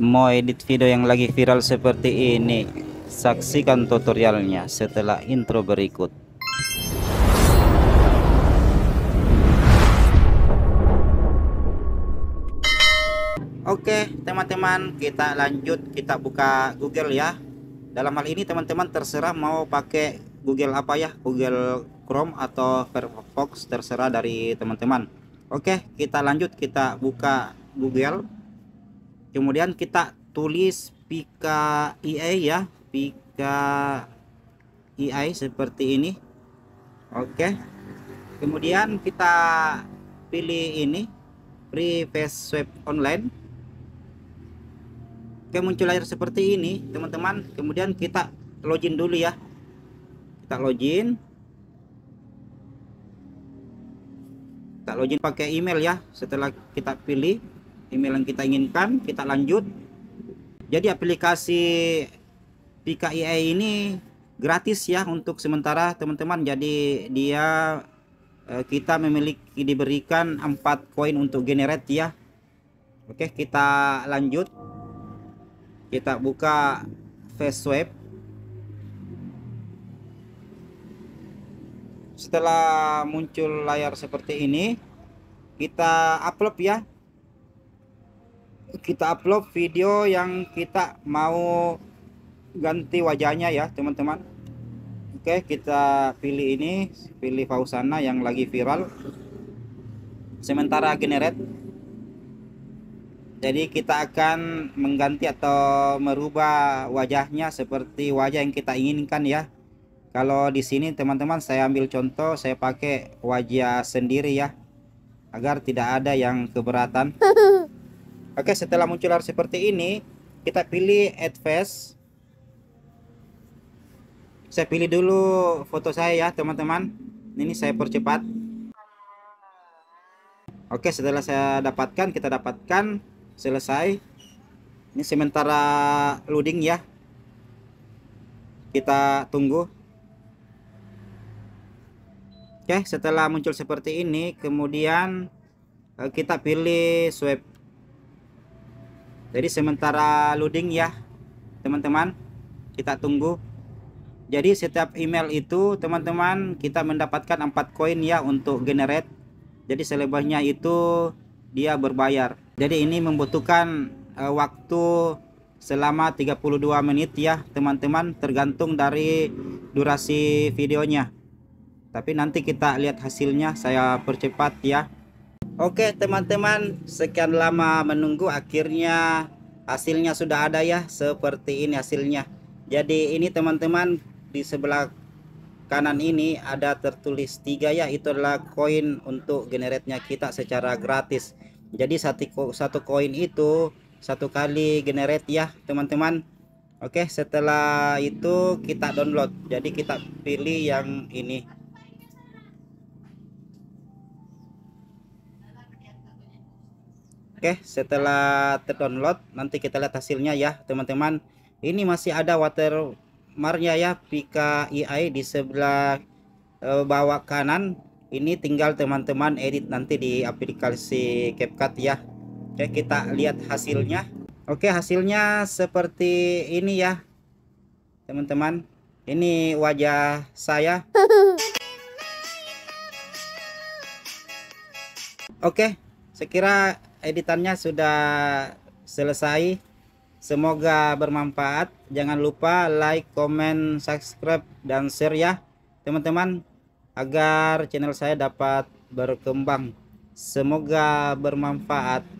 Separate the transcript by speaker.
Speaker 1: mau edit video yang lagi viral seperti ini saksikan tutorialnya setelah intro berikut Oke teman-teman kita lanjut kita buka Google ya dalam hal ini teman-teman terserah mau pakai Google apa ya Google Chrome atau Firefox terserah dari teman-teman Oke kita lanjut kita buka Google kemudian kita tulis pika ia ya pika ia seperti ini oke kemudian kita pilih ini free face online oke muncul layar seperti ini teman-teman kemudian kita login dulu ya kita login kita login pakai email ya setelah kita pilih email yang kita inginkan kita lanjut jadi aplikasi PKIE ini gratis ya untuk sementara teman-teman jadi dia eh, kita memiliki diberikan 4 koin untuk generate ya Oke kita lanjut kita buka face web setelah muncul layar seperti ini kita upload ya kita upload video yang kita mau ganti wajahnya ya teman-teman Oke kita pilih ini pilih Fausana yang lagi viral sementara generate jadi kita akan mengganti atau merubah wajahnya seperti wajah yang kita inginkan ya kalau di sini teman-teman saya ambil contoh saya pakai wajah sendiri ya agar tidak ada yang keberatan Oke, setelah muncul layar seperti ini, kita pilih add face. Saya pilih dulu foto saya ya, teman-teman. Ini saya percepat. Oke, setelah saya dapatkan, kita dapatkan selesai. Ini sementara loading ya. Kita tunggu. Oke, setelah muncul seperti ini, kemudian eh, kita pilih swipe jadi sementara loading ya teman-teman kita tunggu jadi setiap email itu teman-teman kita mendapatkan 4 koin ya untuk generate jadi selebihnya itu dia berbayar jadi ini membutuhkan uh, waktu selama 32 menit ya teman-teman tergantung dari durasi videonya tapi nanti kita lihat hasilnya saya percepat ya Oke teman-teman sekian lama menunggu akhirnya hasilnya sudah ada ya seperti ini hasilnya jadi ini teman-teman di sebelah kanan ini ada tertulis tiga ya itu adalah koin untuk generate-nya kita secara gratis jadi satu satu koin itu satu kali generate ya teman-teman Oke setelah itu kita download jadi kita pilih yang ini Oke, setelah terdownload nanti kita lihat hasilnya ya, teman-teman. Ini masih ada watermarknya ya, Pika AI e di sebelah e, bawah kanan. Ini tinggal teman-teman edit nanti di aplikasi CapCut ya. Oke, kita lihat hasilnya. Oke, hasilnya seperti ini ya. Teman-teman, ini wajah saya. Oke, okay, sekira editannya sudah selesai semoga bermanfaat jangan lupa like comment subscribe dan share ya teman-teman agar channel saya dapat berkembang semoga bermanfaat